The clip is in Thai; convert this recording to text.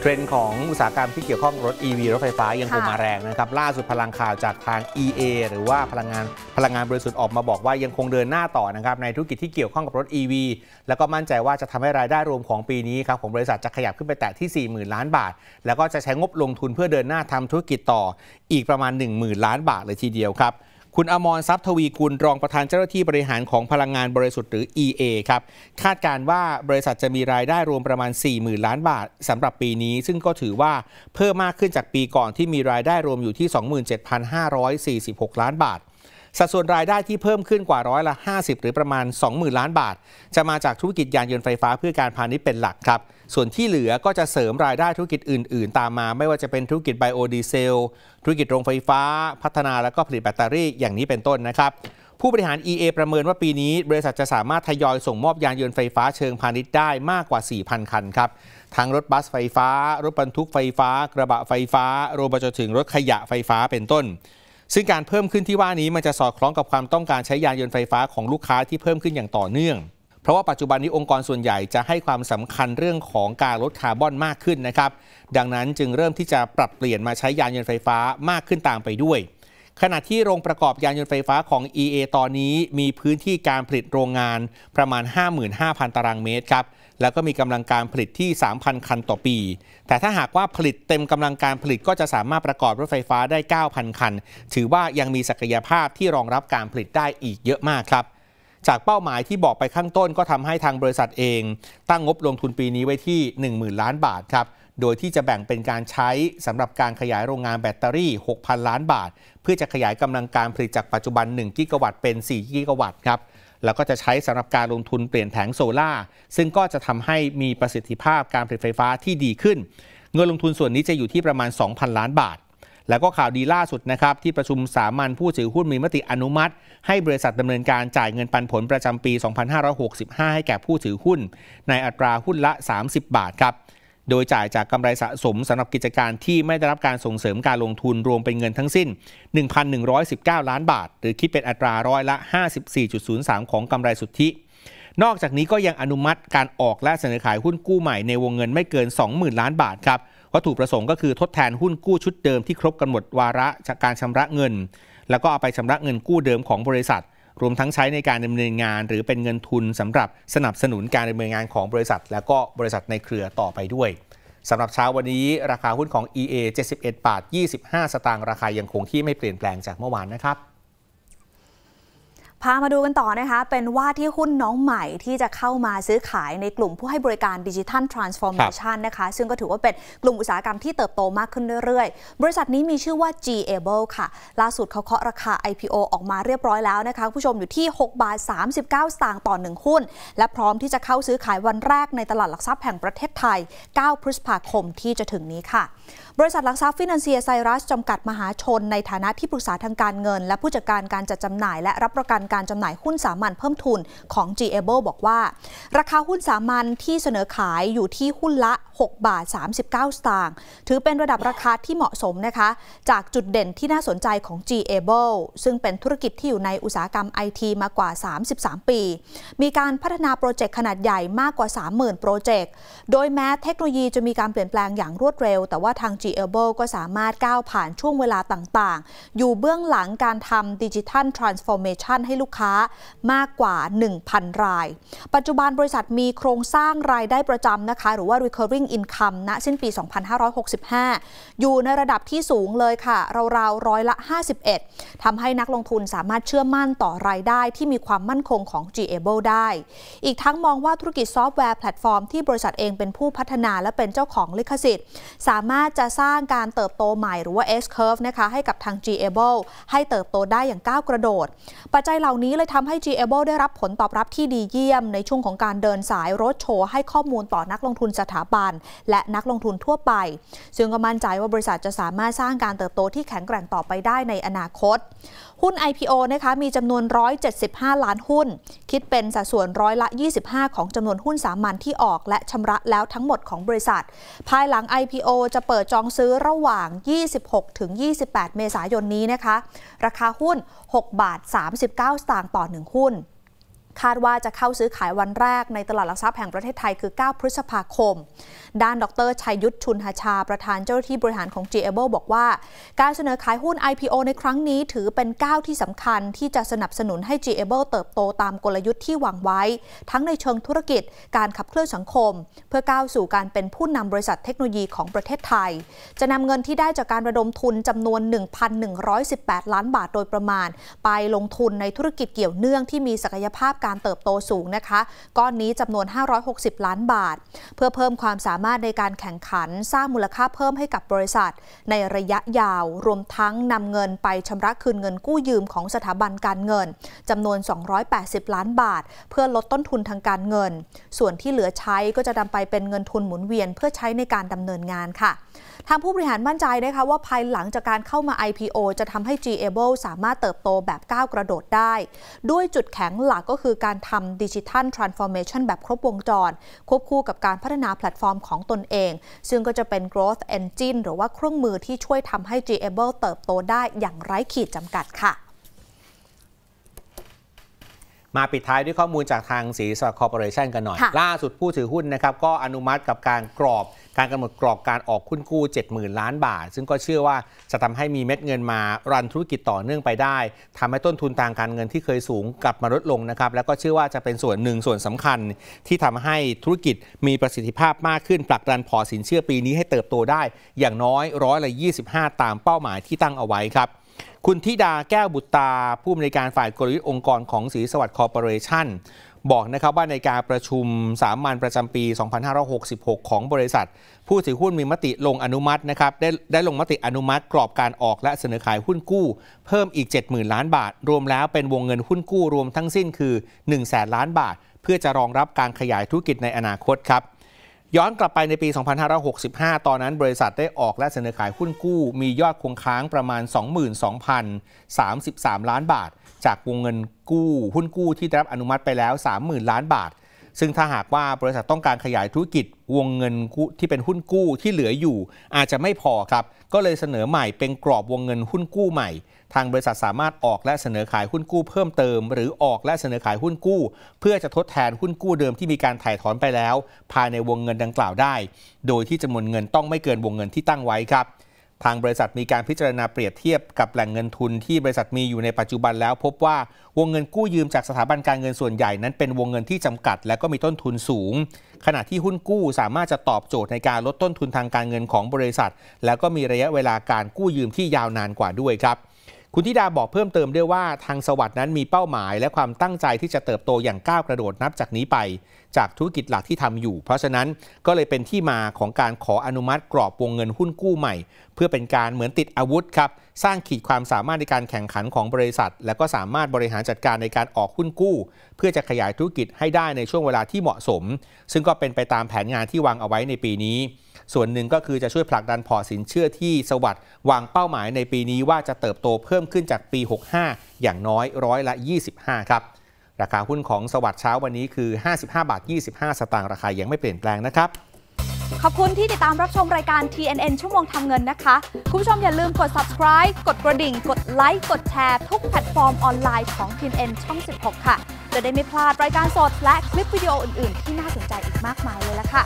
เทรนด์ของอุตสาหกรรมที่เกี่ยวข้องรถ EV รถไฟฟ้ายังคงมาแรงนะครับล่าสุดพลังข่าวจากทาง EA หรือว่าพลังงานพลังงานบริสุทธิ์ออกมาบอกว่ายังคงเดินหน้าต่อนะครับ ในธุรกิจที่เกี่ยวข้องกับรถ EV แล้วก็มั่นใจว่าจะทำให้รายได้รวมของปีนี้ครับของบริษัทจะขยับขึ้นไปแตะที่ 40,000 ล้านบาท แล้วก็จะใช้งบลงทุนเพื่อเดินหน้าทำธุรกิจต่ออีกประมาณ10,000ล้านบาทเลยทีเดียวครับคุณอมรทรัพย์ทวีกุลรองประธานเจ้าหน้าที่บริหารของพลังงานบริสุทธิ์หรือ EA ครับ คาดการว่าบริษัทจะมีรายได้รวมประมาณ 40,000ล้านบาทสำหรับปีนี้ ซึ่งก็ถือว่าเพิ่มมากขึ้นจากปีก่อนที่มีรายได้รวมอยู่ที่ 27,546 ล้านบาทสัดส่วนรายได้ที่เพิ่มขึ้นกว่าร้อยละ50 หรือประมาณ20,000ล้านบาท จะมาจากธุรกิจยานยนต์ไฟฟ้าเพื่อการพาณิชย์เป็นหลักครับ ส่วนที่เหลือก็จะเสริมรายได้ธุรกิจอื่นๆ ตามมา ไม่ว่าจะเป็นธุรกิจไบโอดีเซลธุรกิจโรงไฟฟ้า พัฒนาและก็ผลิตแบตเตอรี่อย่างนี้เป็นต้นนะครับ ผู้บริหาร EA ประเมินว่าปีนี้บริษัทจะสามารถทยอยส่งมอบยานยนต์ไฟฟ้าเชิงพาณิชย์ได้มากกว่า4,000 คันครับทั้งรถบัสไฟฟ้ารถบรรทุกไฟฟ้า กระบะไฟฟ้ารวมไปจนถึงรถขยะไฟฟ้าเป็นต้นซึ่งการเพิ่มขึ้นที่ว่านี้มันจะสอดคล้องกับความต้องการใช้ยานยนต์ไฟฟ้าของลูกค้าที่เพิ่มขึ้นอย่างต่อเนื่อง เพราะว่าปัจจุบันนี้องค์กรส่วนใหญ่จะให้ความสำคัญเรื่องของการลดคาร์บอนมากขึ้นนะครับ ดังนั้นจึงเริ่มที่จะปรับเปลี่ยนมาใช้ยานยนต์ไฟฟ้ามากขึ้นตามไปด้วยขณะที่โรงประกอบยานยนต์ไฟฟ้าของ EA ตอนนี้มีพื้นที่การผลิตโรงงานประมาณ 55,000 ตารางเมตรครับแล้วก็มีกำลังการผลิตที่ 3,000 คันต่อปี แต่ถ้าหากว่าผลิตเต็มกำลังการผลิตก็จะสามารถประกอบรถไฟฟ้าได้ 9,000 คัน ถือว่ายังมีศักยภาพที่รองรับการผลิตได้อีกเยอะมากครับ จากเป้าหมายที่บอกไปข้างต้นก็ทำให้ทางบริษัทเอง ตั้งงบลงทุนปีนี้ไว้ที่ 10,000 ล้านบาทครับโดยที่จะแบ่งเป็นการใช้สำหรับการขยายโรงงานแบตเตอรี่ 6,000 ล้านบาท เพื่อจะขยายกำลังการผลิตจากปัจจุบัน1กิกะวัตต์เป็น4กิกะวัตต์ครับ แล้วก็จะใช้สำหรับการลงทุนเปลี่ยนแผงโซลา่า ซึ่งก็จะทำให้มีประสิทธิภาพการผลิตไฟฟ้าที่ดีขึ้น เงินลงทุนส่วนนี้จะอยู่ที่ประมาณ 2,000 ล้านบาท แล้วก็ข่าวดีล่าสุดนะครับที่ประชุมสามัญผู้ถือหุ้นมีมติอนุมัติ ให้บริษัทดำเนินการจ่ายเงินปันผลประจำปี2565ให้แก่ผู้ถือหุ้น ในอัตราหุ้นละ 30 บาทครับโดยจ่ายจากกำไรสะสมสำหรับกิจการที่ไม่ได้รับการส่งเสริมการลงทุนรวมเป็นเงินทั้งสิ้น 1,119 ล้านบาท หรือคิดเป็นอัตราร้อยละ 54.03 ของกำไรสุทธิ นอกจากนี้ก็ยังอนุมัติการออกและเสนอขายหุ้นกู้ใหม่ในวงเงินไม่เกิน 20,000ล้านบาทครับวัตถุประสงค์ก็คือทดแทนหุ้นกู้ชุดเดิมที่ครบกำหนดวาระจากการชำระเงิน แล้วก็เอาไปชำระเงินกู้เดิมของบริษัทรวมทั้งใช้ในการดำเนินงานหรือเป็นเงินทุนสำหรับสนับสนุนการดำเนินงานของบริษัทและก็บริษัทในเครือต่อไปด้วยสำหรับเช้าวันนี้ราคาหุ้นของ EA 71บาท25 สตางค์ราคายังคงที่ไม่เปลี่ยนแปลงจากเมื่อวานนะครับพามาดูกันต่อนะคะเป็นว่าที่หุ้นน้องใหม่ที่จะเข้ามาซื้อขายในกลุ่มผู้ให้บริการดิจิทัลทรานส์ฟอร์เมชันนะคะซึ่งก็ถือว่าเป็นกลุ่มอุตสาหกรรมที่เติบโตมากขึ้นเรื่อยๆ บริษัทนี้มีชื่อว่า G-able ค่ะ ล่าสุดเขาเคาะราคา IPO ออกมาเรียบร้อยแล้วนะคะผู้ชมอยู่ที่ 6 บาท 39สตางค์ต่อ 1 หุ้น และพร้อมที่จะเข้าซื้อขายวันแรกในตลาดหลักทรัพย์แห่งประเทศไทย 9 พฤษภาคมที่จะถึงนี้ค่ะ บริษัทหลักทรัพย์ฟินแลนเซียไซรัสจำกัดมหาชน ในฐานะที่ปรึกษาทางการเงิน และผู้จัดการการจัดจำหน่ายและรับประกันการจำหน่ายหุ้นสามัญเพิ่มทุนของ g a b l e บอกว่า ราคาหุ้นสามัญที่เสนอขายอยู่ที่หุ้นละ 6 บาท39สตางค์ถือเป็นระดับราคาที่เหมาะสมนะคะ จากจุดเด่นที่น่าสนใจของ g a b l e ซึ่งเป็นธุรกิจที่อยู่ในอุตสาหกรรมไอทีมากว่า 33 ปี มีการพัฒนาโปรเจกต์ขนาดใหญ่มากกว่า 30,000 โปรเจกต์ โดยแม้เทคโนโลยีจะมีการเปลี่ยนแปลงอย่างรวดเร็ว แต่ว่าทาง g a b l e ก็สามารถก้าวผ่านช่วงเวลาต่างๆ อยู่เบื้องหลังการทำดิจิทัลทรานส์ฟอร์เมชันให้ลูกค้ามากกว่า 1,000 ราย ปัจจุบันบริษัทมีโครงสร้างรายได้ประจำนะคะหรือว่า recurring income ณ สิ้นปี 2565 อยู่ในระดับที่สูงเลยค่ะราวๆร้อยละ 51 ทำให้นักลงทุนสามารถเชื่อมั่นต่อรายได้ที่มีความมั่นคงของ G-Able ได้อีกทั้งมองว่าธุรกิจซอฟต์แวร์แพลตฟอร์มที่บริษัทเองเป็นผู้พัฒนาและเป็นเจ้าของลิขสิทธิ์ สามารถจะสร้างการเติบโตใหม่ หรือว่า S-curve นะคะให้กับทาง G-Able ให้เติบโตได้อย่างก้าวกระโดดปัจจัยเหล่าานี้เลยทำให้ g a b l e ได้รับผลตอบรับที่ดีเยี่ยม ในช่วงของการเดินสายรถโชว์ให้ข้อมูลต่อนักลงทุนสถาบัน และนักลงทุนทั่วไป ซึ่งก็มั่นใจว่าบริษัทจะสามารถสร้างการเติบโตที่แข็งแกร่งต่อไปได้ในอนาคต หุ้น IPO นะคะ มีจำนวน 175 ล้านหุ้น คิดเป็นสัดส่วนร้อยละ 25 ของจำนวนหุ้นสามัญที่ออกและชำระแล้วทั้งหมดของบริษัท ภายหลัง IPO จะเปิดจองซื้อระหว่าง 26-28 เมษายนนี้นะคะ ราคาหุ้น 6 บาท39าสตางค์ต่อ1หุ้นคาดว่าจะเข้าซื้อขายวันแรกในตลาดหลักทรัพย์แห่งประเทศไทยคือ 9 พฤษภาคม ด้าน ดรชัยยุทธ ชุนหาชา ประธานเจ้าหน้าที่บริหารของ g a b l e บอกว่า การเสนอขายหุ้น IPO ในครั้งนี้ถือเป็นก้าวที่สำคัญที่จะสนับสนุนให้ g a b l e เติบโตตามกลยุทธ์ที่วางไว้ ทั้งในเชิงธุรกิจ การขับเคลื่อนสังคม เพื่อก้าวสู่การเป็นผู้นำบริษัทเทคโนโลยีของประเทศไทย จะนำเงินที่ได้จากการระดมทุนจำนวน 1,118 ล้านบาทโดยประมาณ ไปลงทุนในธุรกิจเกี่ยวเนื่องที่มีศักยภาพการเติบโตสูงนะคะ ก้อนนี้จำนวน 560 ล้านบาท เพื่อเพิ่มความสามารถในการแข่งขัน สร้างมูลค่าเพิ่มให้กับบริษัท ในระยะยาว รวมทั้งนำเงินไปชำระคืนเงินกู้ยืมของสถาบันการเงิน จำนวน 280 ล้านบาท เพื่อลดต้นทุนทางการเงิน ส่วนที่เหลือใช้ก็จะนำไปเป็นเงินทุนหมุนเวียนเพื่อใช้ในการดำเนินงานค่ะ ทางผู้บริหารมั่นใจนะคะว่าภายหลังจากการเข้ามา IPO จะทำให้ G-Able สามารถเติบโตแบบก้าวกระโดดได้ ด้วยจุดแข็งหลักก็คือือการทำดิจิทัลทรานส์ฟอร์เมชันแบบครบวงจร ควบคู่กับการพัฒนาแพลตฟอร์มของตนเอง ซึ่งก็จะเป็น growth engine หรือว่าเครื่องมือที่ช่วยทำให้ g a b l e เติบโตได้อย่างไร้ขีดจำกัดค่ะมาปิดท้ายด้วยข้อมูลจากทางสีสคอร์ปอเรชันกันหน่อย ล่าสุดผู้ถือหุ้นนะครับ ก็อนุมัติกับการกรอบการกำหนดกรอบการออกคุณกู้ 70,000 ล้านบาท ซึ่งก็เชื่อว่าจะทำให้มีเม็ดเงินมา รันธุรกิจต่อเนื่องไปได้ ทำให้ต้นทุนทางการเงินที่เคยสูงกลับมาลดลงนะครับ แล้วก็เชื่อว่าจะเป็นส่วนหนึ่งส่วนสำคัญ ที่ทำให้ธุรกิจมีประสิทธิภาพมากขึ้นผลักดันพอสินเชื่อปีนี้ให้เติบโตได้ อย่างน้อยร้อยละ25 ตามเป้าหมายที่ตั้งเอาไว้ครับคุณธิดาแก้วบุตตา ผู้อำนวยการฝ่ายกลยุทธ์องค์กรของศรีสวัสดิ์คอร์ปอเรชั่น บอกนะครับว่าในการประชุมสามัญประจำปี 2566 ของบริษัท ผู้ถือหุ้นมีมติลงอนุมัตินะครับ ได้ได้ลงมติอนุมัติกรอบการออกและเสนอขายหุ้นกู้ เพิ่มอีก 70,000 ล้านบาท รวมแล้วเป็นวงเงินหุ้นกู้รวมทั้งสิ้นคือ 1 0 0 0 0แล้านบาท เพื่อจะรองรับการขยายธุรกิจในอนาคตครับย้อนกลับไปในปี 2565 ตอนนั้นบริษัทได้ออกและเสนอขายหุ้นกู้มียอดคงค้างประมาณ 22,033 ล้านบาท จากวงเงินกู้ หุ้นกู้ที่ได้รับอนุมัติไปแล้ว 30,000 ล้านบาทซึ่งถ้าหากว่าบริษัทต้องการขยายธุรกิจวงเงินที่เป็นหุ้นกู้ที่เหลืออยู่ อาจจะไม่พอครับ ก็เลยเสนอใหม่เป็นกรอบวงเงินหุ้นกู้ใหม่ ทางบริษัทสามารถออกและเสนอขายหุ้นกู้เพิ่มเติม หรือออกและเสนอขายหุ้นกู้ เพื่อจะทดแทนหุ้นกู้เดิมที่มีการถ่ายถอนไปแล้ว ภายในวงเงินดังกล่าวได้ โดยที่จำนวนเงินต้องไม่เกินวงเงินที่ตั้งไว้ครับทางบริษัทมีการพิจารณาเปรียบเทียบกับแหล่งเงินทุนที่บริษัทมีอยู่ในปัจจุบันแล้วพบว่าวงเงินกู้ยืมจากสถาบันการเงินส่วนใหญ่นั้นเป็นวงเงินที่จำกัดและก็มีต้นทุนสูง ขณะที่หุ้นกู้สามารถจะตอบโจทย์ในการลดต้นทุนทางการเงินของบริษัท แล้วก็มีระยะเวลาการกู้ยืมที่ยาวนานกว่าด้วยครับคุณธิดาบอกเพิ่มเติมด้วยว่าทางสวัสด์นั้นมีเป้าหมายและความตั้งใจที่จะเติบโตอย่างก้าวกระโดดนับจากนี้ไป จากธุรกิจหลักที่ทำอยู่ เพราะฉะนั้นก็เลยเป็นที่มาของการขออนุมัติกรอบวงเงินหุ้นกู้ใหม่ เพื่อเป็นการเหมือนติดอาวุธครับ สร้างขีดความสามารถในการแข่งขันของบริษัท และก็สามารถบริหารจัดการในการออกหุ้นกู้ เพื่อจะขยายธุรกิจให้ได้ในช่วงเวลาที่เหมาะสม ซึ่งก็เป็นไปตามแผนงานที่วางเอาไว้ในปีนี้ส่วนหนึ่งก็คือจะช่วยผลักดันพอสินเชื่อที่สวัสด์วางเป้าหมายในปีนี้ว่าจะเติบโตเพิ่มขึ้นจากปี 65 อย่างน้อยร้อยละ 25 ครับ ราคาหุ้นของสวัสด์เช้าวันนี้คือ 55 บาท 25 สตางค์ราคายังไม่เปลี่ยนแปลงนะครับ ขอบคุณที่ติดตามรับชมรายการ TNN ชั่วโมงทำเงินนะคะ คุณผู้ชมอย่าลืมกด subscribe กดกระดิ่ง กดไลค์กดแชร์ทุกแพลตฟอร์มออนไลน์ของ TNN ช่อง 16 ค่ะจะได้ไม่พลาดรายการสดและคลิปวิดีโออื่น ๆที่น่าสนใจอีกมากมายเลยละค่ะ